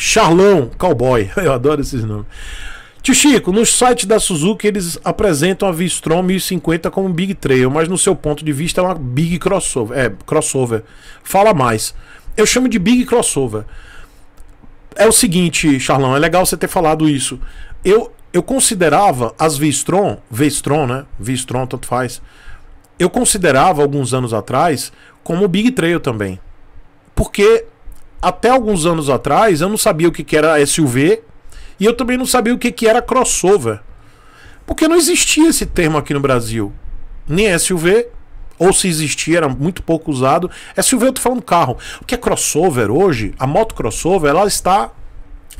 Charlão, cowboy. Eu adoro esses nomes. Tio Chico, no site da Suzuki eles apresentam a Vistron 1050 como Big Trail, mas no seu ponto de vista é uma Big Crossover. É, crossover. Fala mais. Eu chamo de Big Crossover. É o seguinte, Charlão, é legal você ter falado isso. Eu, eu considerava as Vistron, Vistron, né? Vistron, tanto faz. Eu considerava alguns anos atrás como Big Trail também. Porque até alguns anos atrás, eu não sabia o que, que era SUV e eu também não sabia o que, que era crossover. Porque não existia esse termo aqui no Brasil. Nem SUV, ou se existia, era muito pouco usado. SUV, eu tô falando carro. O que é crossover hoje, a moto crossover, ela está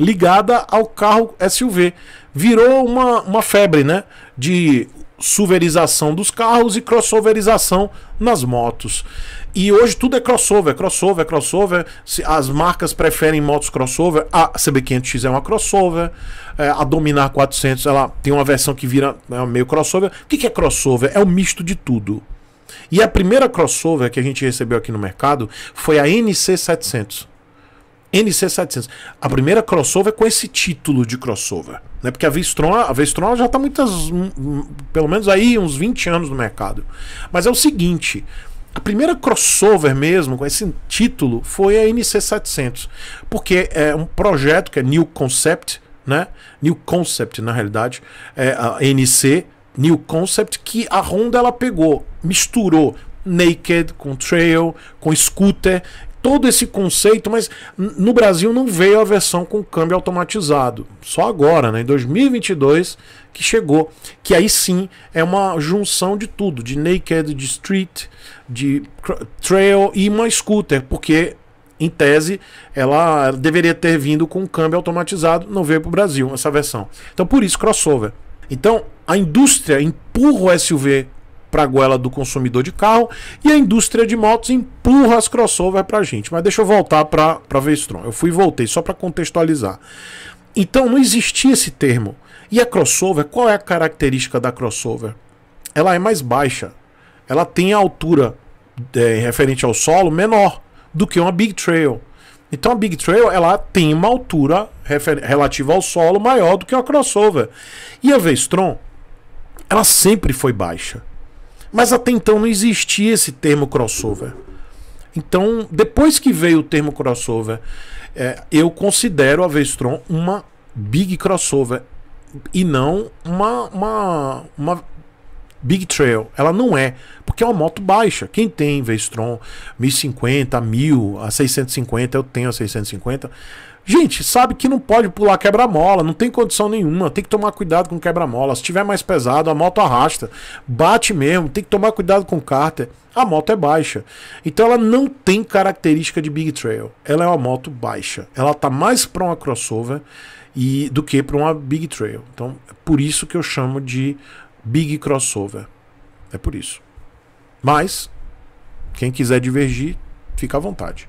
ligada ao carro SUV. Virou uma, uma febre, né? De suverização dos carros e crossoverização nas motos. E hoje tudo é crossover, crossover, crossover. As marcas preferem motos crossover. A CB500X é uma crossover. É, a Dominar 400 ela tem uma versão que vira né, meio crossover. O que é crossover? É um misto de tudo. E a primeira crossover que a gente recebeu aqui no mercado foi a NC700. NC700. A primeira crossover com esse título de crossover. Né? Porque a Vistron, a Vestron já está muitas. Hum, hum, pelo menos aí uns 20 anos no mercado. Mas é o seguinte. A primeira crossover mesmo com esse título foi a NC700, porque é um projeto que é New Concept, né? New Concept na realidade, é a NC New Concept que a Honda ela pegou, misturou naked com trail, com scooter todo esse conceito, mas no Brasil não veio a versão com câmbio automatizado. Só agora, né, em 2022, que chegou. Que aí sim é uma junção de tudo, de naked, de street, de trail e uma scooter, porque em tese ela deveria ter vindo com câmbio automatizado, não veio para o Brasil essa versão. Então por isso crossover. Então a indústria empurra o SUV para a goela do consumidor de carro e a indústria de motos empurra as crossover para a gente. Mas deixa eu voltar para a Vestron. Eu fui e voltei só para contextualizar. Então não existia esse termo. E a crossover, qual é a característica da crossover? Ela é mais baixa. Ela tem a altura é, referente ao solo menor do que uma Big Trail. Então a Big Trail ela tem uma altura relativa ao solo maior do que uma crossover. E a Vestron, ela sempre foi baixa. Mas até então não existia esse termo crossover. Então, depois que veio o termo crossover, é, eu considero a Vestron uma big crossover e não uma, uma, uma Big Trail. Ela não é, porque é uma moto baixa. Quem tem Vestron 1050, a 1000, a 650, eu tenho a 650. Gente, sabe que não pode pular quebra-mola, não tem condição nenhuma, tem que tomar cuidado com quebra-mola. Se tiver mais pesado, a moto arrasta, bate mesmo, tem que tomar cuidado com o cárter. A moto é baixa. Então ela não tem característica de Big Trail. Ela é uma moto baixa. Ela tá mais para uma crossover e do que para uma Big Trail. Então, é por isso que eu chamo de big crossover. É por isso. Mas, quem quiser divergir, fica à vontade.